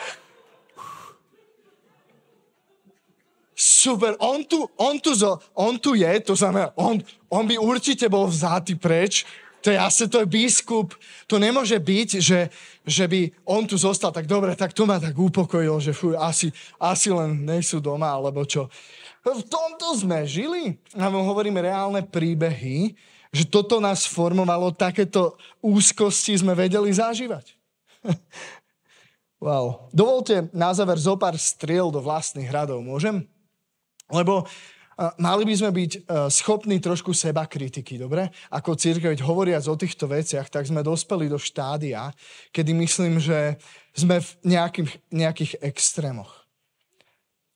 Super, on tu, on tu, zo, on tu je, to znamená, on, on by určite bol vzáty preč. To je asi, to je biskup. To nemôže byť, že, že by on tu zostal. Tak dobre, tak to ma tak upokojilo, že fuj, asi, asi len nejsú doma, alebo čo. V tomto sme žili. A my hovoríme reálne príbehy, že toto nás formovalo, takéto úzkosti sme vedeli zažívať. wow. Dovolte na záver zo pár striel do vlastných hradov. Môžem? Lebo e, mali by sme byť e, schopní trošku seba kritiky, dobre? Ako církev, hovoriac o týchto veciach, tak sme dospeli do štádia, kedy myslím, že sme v nejakých, nejakých extrémoch.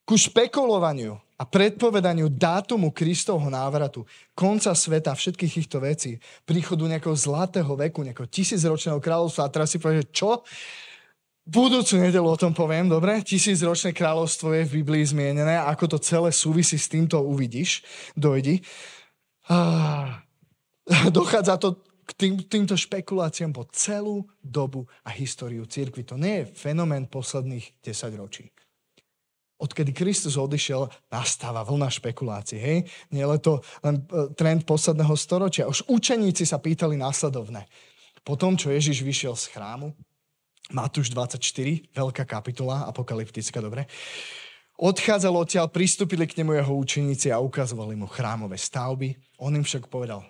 Ku špekulovaniu a predpovedaniu dátumu Kristovho návratu, konca sveta, všetkých týchto vecí, príchodu nejakého zlatého veku, nejakého tisícročného kráľovstva a teraz si že čo? Budúcu nedelu o tom poviem, dobre? Tisícročné kráľovstvo je v Biblii zmienené. Ako to celé súvisí s týmto uvidíš, dojdi. Ah. dochádza to k tým, týmto špekuláciám po celú dobu a históriu církvy. To nie je fenomén posledných 10 ročí. Odkedy Kristus odišiel, nastáva vlna špekulácií. Hej? Nie je to len e, trend posledného storočia. Už učeníci sa pýtali následovné. Po tom, čo Ježiš vyšiel z chrámu, Matúš 24, veľká kapitola, apokalyptická, dobre. Odchádzal odtiaľ, pristúpili k nemu jeho učeníci a ukazovali mu chrámové stavby. On im však povedal,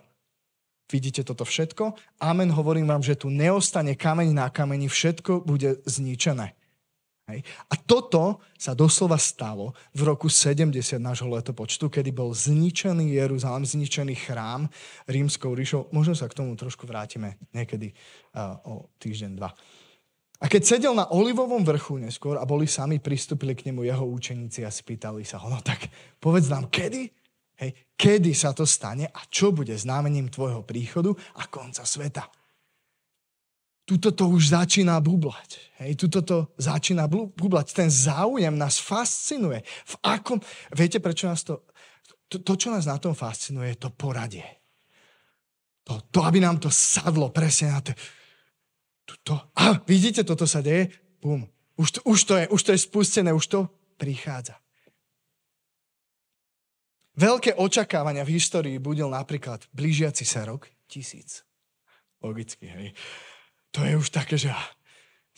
vidíte toto všetko? Amen, hovorím vám, že tu neostane kameň na kameni, všetko bude zničené. Hej. A toto sa doslova stalo v roku 70 nášho letopočtu, kedy bol zničený Jeruzalém, zničený chrám rímskou ríšou. Možno sa k tomu trošku vrátime niekedy uh, o týždeň, dva. A keď sedel na olivovom vrchu neskôr a boli sami, pristúpili k nemu jeho učeníci a spýtali sa ho, no tak povedz nám, kedy? Hej, kedy sa to stane a čo bude znamením tvojho príchodu a konca sveta? Tuto to už začína bublať. Hej, tuto to začína bublať. Ten záujem nás fascinuje. V akom, viete, prečo nás to, to, to, čo nás na tom fascinuje, je to poradie. To, to, aby nám to sadlo presne na to. Te tuto, a vidíte, toto sa deje, bum, už to, už to je, už to je spustené, už to prichádza. Veľké očakávania v histórii budil napríklad blížiaci sa rok tisíc. Logicky, hej. To je už také, že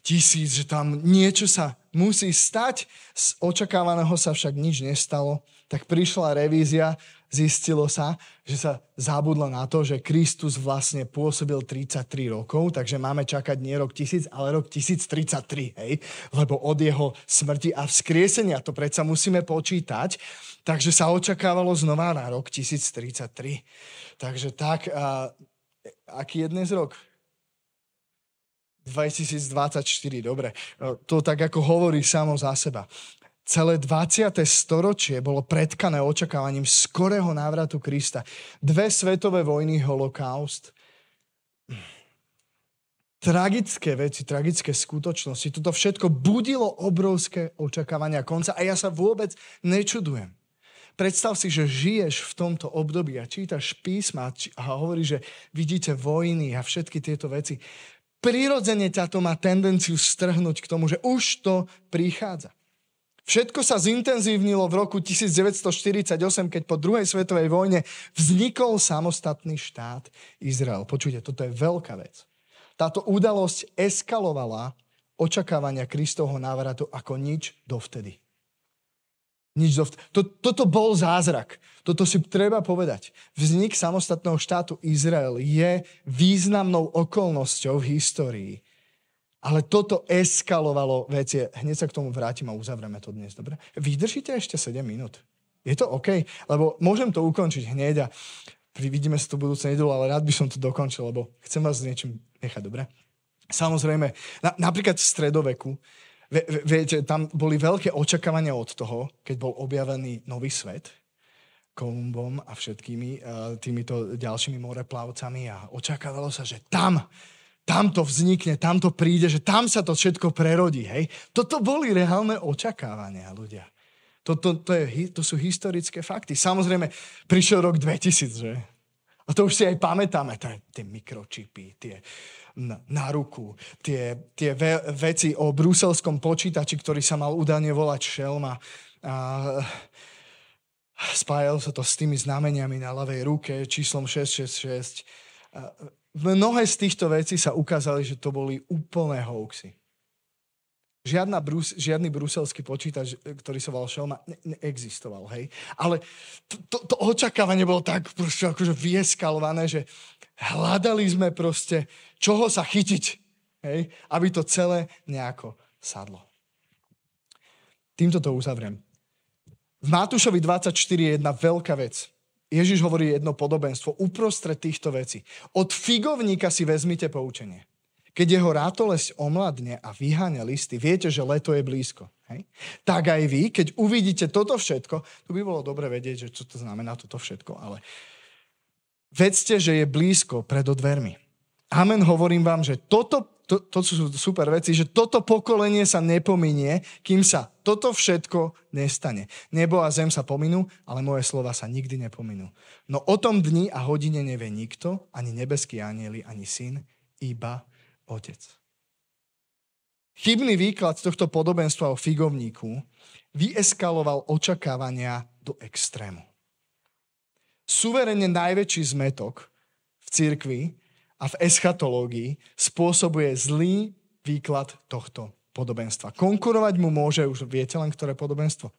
tisíc, že tam niečo sa musí stať. Z očakávaného sa však nič nestalo tak prišla revízia, zistilo sa, že sa zabudlo na to, že Kristus vlastne pôsobil 33 rokov, takže máme čakať nie rok 1000, ale rok 1033, hej? Lebo od jeho smrti a vzkriesenia to predsa musíme počítať, takže sa očakávalo znova na rok 1033. Takže tak, a, aký je dnes rok? 2024, dobre. No, to tak ako hovorí samo za seba. Celé 20. storočie bolo predkané očakávaním skorého návratu Krista. Dve svetové vojny, holokaust. Tragické veci, tragické skutočnosti. Toto všetko budilo obrovské očakávania konca a ja sa vôbec nečudujem. Predstav si, že žiješ v tomto období a čítaš písma a hovorí, že vidíte vojny a všetky tieto veci. Prirodzene ťa to má tendenciu strhnúť k tomu, že už to prichádza. Všetko sa zintenzívnilo v roku 1948, keď po druhej svetovej vojne vznikol samostatný štát Izrael. Počujte, toto je veľká vec. Táto udalosť eskalovala očakávania Kristovho návratu ako nič dovtedy. Nič dovtedy. Toto bol zázrak. Toto si treba povedať. Vznik samostatného štátu Izrael je významnou okolnosťou v histórii ale toto eskalovalo veci. Hneď sa k tomu vrátim a uzavrieme to dnes, dobre? Vydržíte ešte 7 minút. Je to OK? Lebo môžem to ukončiť hneď a vidíme sa tu budúce nedelu, ale rád by som to dokončil, lebo chcem vás s niečím nechať, dobre? Samozrejme, na, napríklad v stredoveku, viete, tam boli veľké očakávania od toho, keď bol objavený nový svet, Kolumbom a všetkými eh, týmito ďalšími moreplavcami a očakávalo sa, že tam tam to vznikne, tam to príde, že tam sa to všetko prerodí. Hej? Toto boli reálne očakávania ľudia. Toto, to, to, je, to sú historické fakty. Samozrejme, prišiel rok 2000, že? A to už si aj pamätáme, tie, tie mikročipy, tie na, na ruku, tie, tie ve, veci o bruselskom počítači, ktorý sa mal údajne volať Šelma. A, spájalo sa to s tými znameniami na ľavej ruke, číslom 666. A, mnohé z týchto vecí sa ukázali, že to boli úplné hoaxy. Žiadna Brus, žiadny bruselský počítač, ktorý sa volal Šelma, ne- neexistoval, hej. Ale to, to, to očakávanie bolo tak proste akože vieskalované, že hľadali sme proste, čoho sa chytiť, hej, aby to celé nejako sadlo. Týmto to uzavriem. V Matúšovi 24 je jedna veľká vec. Ježiš hovorí jedno podobenstvo uprostred týchto vecí. Od figovníka si vezmite poučenie. Keď jeho rátolesť omladne a vyháňa listy, viete, že leto je blízko. Hej? Tak aj vy, keď uvidíte toto všetko, tu by bolo dobre vedieť, že čo to znamená toto všetko, ale vedzte, že je blízko pred dvermi. Amen, hovorím vám, že toto to, to sú super veci, že toto pokolenie sa nepominie, kým sa toto všetko nestane. Nebo a zem sa pominú, ale moje slova sa nikdy nepominú. No o tom dni a hodine nevie nikto, ani nebeský anieli, ani syn, iba otec. Chybný výklad z tohto podobenstva o figovníku vyeskaloval očakávania do extrému. Suverene najväčší zmetok v cirkvi a v eschatológii spôsobuje zlý výklad tohto podobenstva. Konkurovať mu môže už viete len ktoré podobenstvo?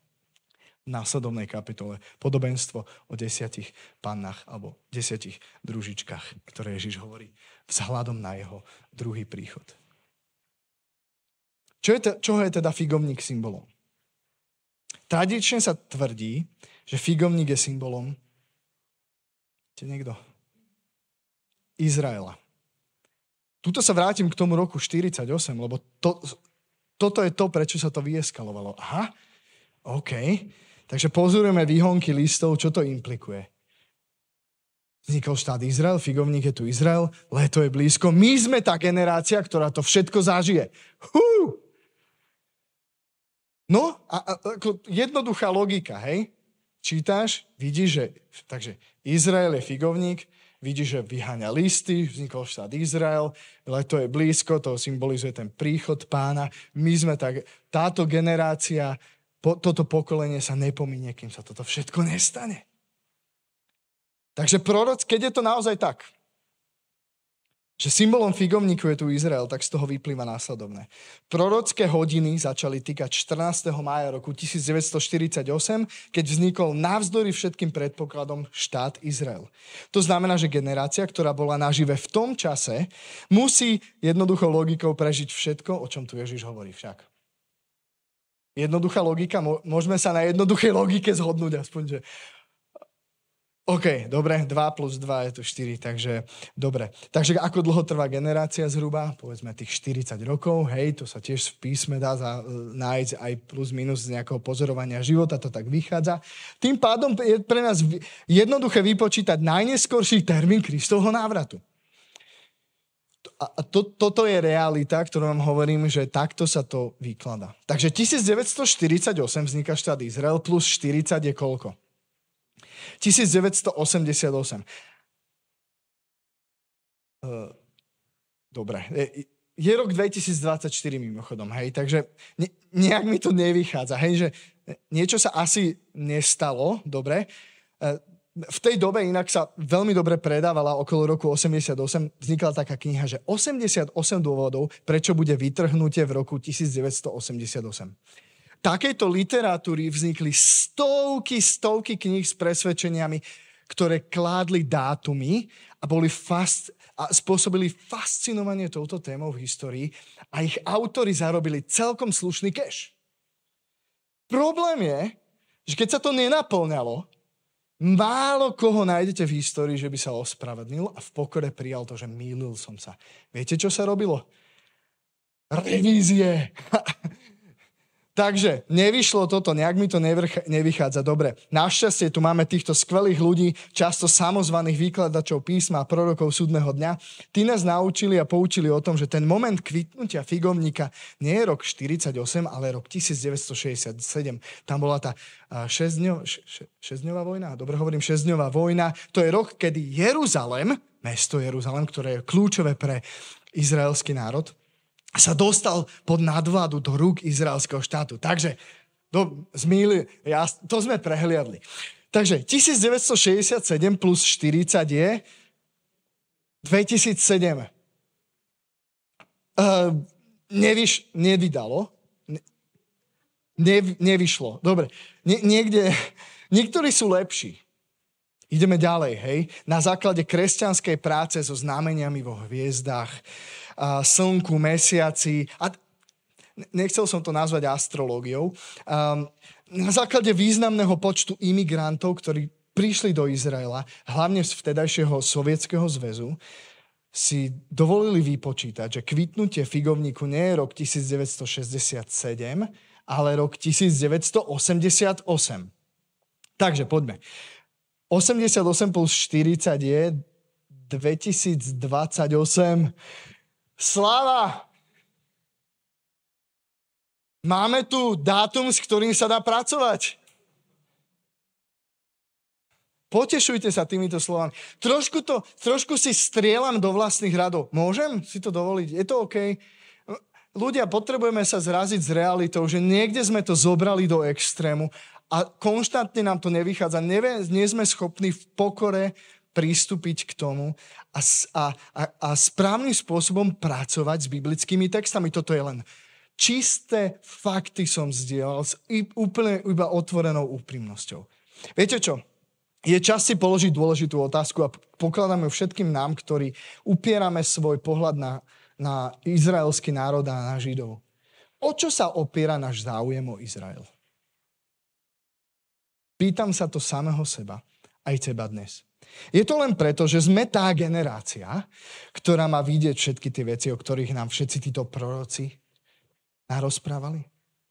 V následovnej kapitole podobenstvo o desiatich pannách alebo desiatich družičkách, ktoré Ježiš hovorí vzhľadom na jeho druhý príchod. Čo je, čoho je teda figovník symbolom? Tradične sa tvrdí, že figovník je symbolom... Ste niekto? Izraela. Tuto sa vrátim k tomu roku 48, lebo to, toto je to, prečo sa to vyeskalovalo. Aha, OK. Takže pozorujeme výhonky listov, čo to implikuje. Vznikol štát Izrael, figovník je tu Izrael, leto je blízko. My sme tá generácia, ktorá to všetko zažije. Hú! No, a, a, a, jednoduchá logika, hej? Čítáš, vidíš, že... Takže Izrael je figovník, vidí, že vyháňa listy, vznikol štát Izrael, leto je blízko, to symbolizuje ten príchod pána. My sme tak, táto generácia, po, toto pokolenie sa nepominie, kým sa toto všetko nestane. Takže proroc, keď je to naozaj tak, že symbolom figovníku je tu Izrael, tak z toho vyplýva následovné. Prorocké hodiny začali týkať 14. maja roku 1948, keď vznikol navzdory všetkým predpokladom štát Izrael. To znamená, že generácia, ktorá bola nažive v tom čase, musí jednoducho logikou prežiť všetko, o čom tu Ježiš hovorí však. Jednoduchá logika, môžeme sa na jednoduchej logike zhodnúť aspoň, že OK, dobre, 2 plus 2 je to 4, takže dobre. Takže ako dlho trvá generácia zhruba? Povedzme tých 40 rokov, hej, to sa tiež v písme dá za, e, nájsť aj plus minus z nejakého pozorovania života, to tak vychádza. Tým pádom je pre nás jednoduché vypočítať najneskorší termín Kristovho návratu. A to, toto je realita, ktorú vám hovorím, že takto sa to vyklada. Takže 1948 vzniká štát Izrael, plus 40 je koľko? 1988. Eh, dobre. Je rok 2024 mimochodom, hej, takže nejak mi to nevychádza, hej, že niečo sa asi nestalo, dobre. Eh, v tej dobe inak sa veľmi dobre predávala okolo roku 88, vznikla taká kniha, že 88 dôvodov, prečo bude vytrhnutie v roku 1988 takejto literatúry vznikli stovky, stovky kníh s presvedčeniami, ktoré kládli dátumy a, boli fast, a spôsobili fascinovanie touto témou v histórii a ich autory zarobili celkom slušný keš. Problém je, že keď sa to nenaplňalo, málo koho nájdete v histórii, že by sa ospravedlnil a v pokore prijal to, že mýlil som sa. Viete, čo sa robilo? Revízie. Takže nevyšlo toto, nejak mi to nevrch, nevychádza dobre. Našťastie tu máme týchto skvelých ľudí, často samozvaných výkladačov písma a prorokov súdneho dňa. Tí nás naučili a poučili o tom, že ten moment kvitnutia figovníka nie je rok 48, ale rok 1967. Tam bola tá 6-dňová vojna, dobre hovorím, 6-dňová vojna. To je rok, kedy Jeruzalem, mesto Jeruzalem, ktoré je kľúčové pre izraelský národ, sa dostal pod nadvládu do rúk izraelského štátu. Takže do, zmýli, ja, to sme prehliadli. Takže 1967 plus 40 je 2007. Uh, eh, nevyš, nevydalo. Ne, nevyšlo. Dobre. Nie, niekde, niektorí sú lepší. Ideme ďalej, hej. Na základe kresťanskej práce so znameniami vo hviezdách uh, slnku, mesiaci. A nechcel som to nazvať astrológiou. Um, na základe významného počtu imigrantov, ktorí prišli do Izraela, hlavne z vtedajšieho Sovietskeho zväzu, si dovolili vypočítať, že kvitnutie figovníku nie je rok 1967, ale rok 1988. Takže poďme. 88 plus 40 je 2028. Sláva! Máme tu dátum, s ktorým sa dá pracovať. Potešujte sa týmito slovami. Trošku, to, trošku si strieľam do vlastných radov. Môžem si to dovoliť? Je to OK? Ľudia, potrebujeme sa zraziť s realitou, že niekde sme to zobrali do extrému a konštantne nám to nevychádza. nie sme schopní v pokore pristúpiť k tomu a, a, a, a správnym spôsobom pracovať s biblickými textami. Toto je len čisté fakty som zdieľal s úplne iba otvorenou úprimnosťou. Viete čo? Je čas si položiť dôležitú otázku a pokladám ju všetkým nám, ktorí upierame svoj pohľad na, na izraelský národ a na Židov. O čo sa opiera náš záujem o Izrael? Pýtam sa to samého seba, aj teba dnes. Je to len preto, že sme tá generácia, ktorá má vidieť všetky tie veci, o ktorých nám všetci títo proroci narozprávali.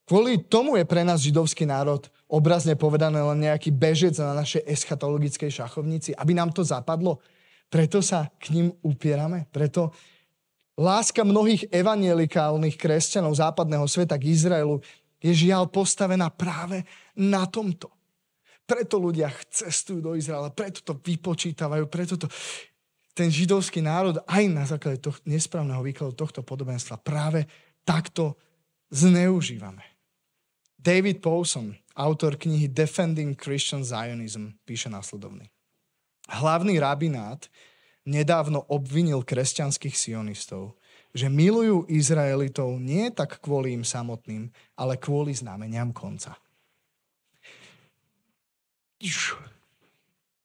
Kvôli tomu je pre nás židovský národ obrazne povedané len nejaký bežec na našej eschatologickej šachovnici, aby nám to zapadlo. Preto sa k ním upierame. Preto láska mnohých evangelikálnych kresťanov západného sveta k Izraelu je žiaľ postavená práve na tomto. Preto ľudia cestujú do Izraela, preto to vypočítavajú, preto to... Ten židovský národ aj na základe tohto nesprávneho výkladu tohto podobenstva práve takto zneužívame. David Paulson, autor knihy Defending Christian Zionism, píše následovný. Hlavný rabinát nedávno obvinil kresťanských sionistov, že milujú Izraelitov nie tak kvôli im samotným, ale kvôli znameniam konca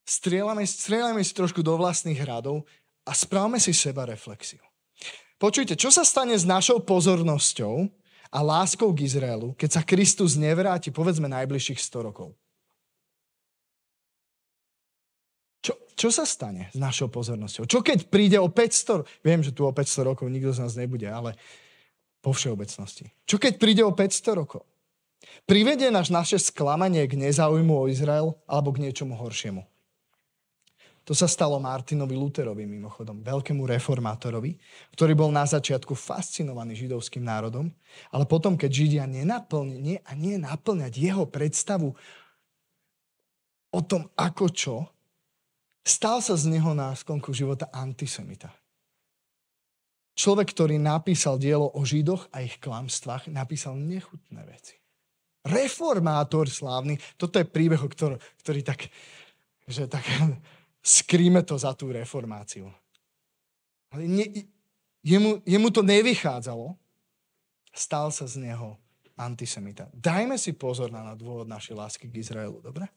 strieľame, strieľame si trošku do vlastných hradov a správame si seba reflexiu. Počujte, čo sa stane s našou pozornosťou a láskou k Izraelu, keď sa Kristus nevráti, povedzme, najbližších 100 rokov? Čo, čo sa stane s našou pozornosťou? Čo keď príde o 500... Viem, že tu o 500 rokov nikto z nás nebude, ale po všeobecnosti. Čo keď príde o 500 rokov? Privedie náš naše sklamanie k nezáujmu o Izrael alebo k niečomu horšiemu. To sa stalo Martinovi Luterovi mimochodom, veľkému reformátorovi, ktorý bol na začiatku fascinovaný židovským národom, ale potom, keď Židia nenaplne a nie naplňať jeho predstavu o tom, ako čo, stal sa z neho na skonku života antisemita. Človek, ktorý napísal dielo o Židoch a ich klamstvách, napísal nechutné veci reformátor slávny. Toto je príbeh, ktorý, ktorý tak, že tak skríme to za tú reformáciu. Ale ne, jemu, jemu to nevychádzalo, stal sa z neho antisemita. Dajme si pozor na dôvod našej lásky k Izraelu, dobre?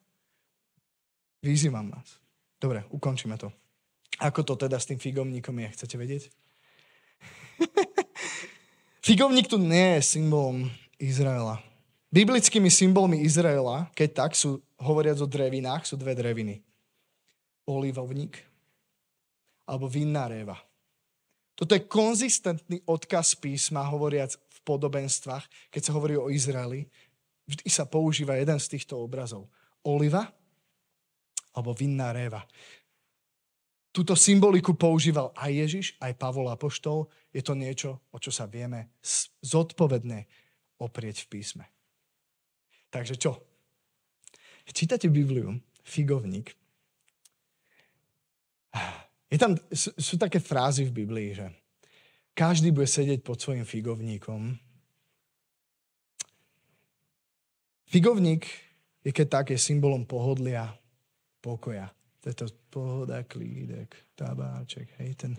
Vyzývam vás. Dobre, ukončíme to. Ako to teda s tým figovníkom je, chcete vedieť? Figovník tu nie je symbolom Izraela. Biblickými symbolmi Izraela, keď tak, sú, hovoriac o drevinách, sú dve dreviny. Olivovník alebo vinná réva. Toto je konzistentný odkaz písma, hovoriac v podobenstvách, keď sa hovorí o Izraeli. Vždy sa používa jeden z týchto obrazov. Oliva alebo vinná réva. Túto symboliku používal aj Ježiš, aj Pavol Apoštol. Je to niečo, o čo sa vieme zodpovedne oprieť v písme. Takže čo? Čítate Bibliu, figovník. Je tam, sú, sú také frázy v Biblii, že každý bude sedieť pod svojim figovníkom. Figovník je keď tak, je symbolom pohodlia, pokoja. To je to pohoda, klídek, tabáček, hej, ten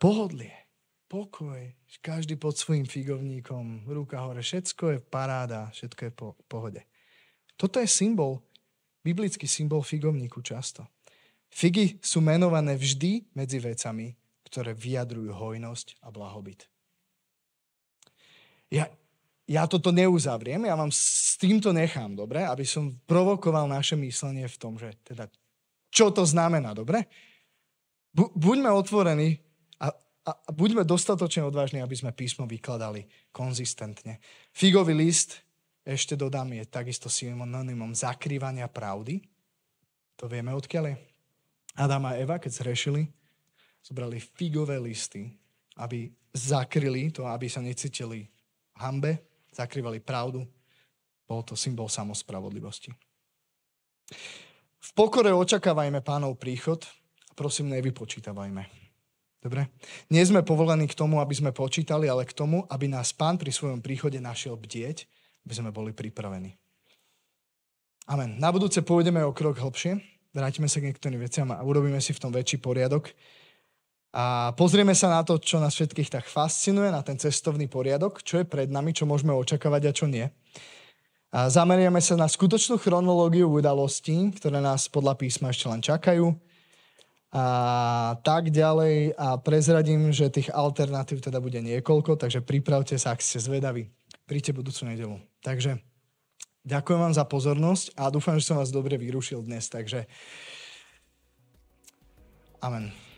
pohodlie pokoj, každý pod svojim figovníkom, ruka hore, všetko je paráda, všetko je po pohode. Toto je symbol, biblický symbol figovníku často. Figy sú menované vždy medzi vecami, ktoré vyjadrujú hojnosť a blahobyt. Ja, ja toto neuzavriem, ja vám s týmto nechám, dobre? Aby som provokoval naše myslenie v tom, že teda čo to znamená, dobre? Bu- buďme otvorení a buďme dostatočne odvážni, aby sme písmo vykladali konzistentne. Figový list, ešte dodám, je takisto synonymom zakrývania pravdy. To vieme odkiaľ je. Adam a Eva, keď zrešili, zobrali figové listy, aby zakryli to, aby sa necítili hambe, zakrývali pravdu. Bol to symbol samospravodlivosti. V pokore očakávajme pánov príchod a prosím, nevypočítavajme. Dobre? Nie sme povolení k tomu, aby sme počítali, ale k tomu, aby nás pán pri svojom príchode našiel bdieť, aby sme boli pripravení. Amen. Na budúce pôjdeme o krok hlbšie, vrátime sa k niektorým veciam a urobíme si v tom väčší poriadok. A pozrieme sa na to, čo nás všetkých tak fascinuje, na ten cestovný poriadok, čo je pred nami, čo môžeme očakávať a čo nie. A zameriame sa na skutočnú chronológiu udalostí, ktoré nás podľa písma ešte len čakajú, a tak ďalej a prezradím, že tých alternatív teda bude niekoľko, takže pripravte sa, ak ste zvedaví. Príďte budúcu nedelu. Takže ďakujem vám za pozornosť a dúfam, že som vás dobre vyrušil dnes, takže amen.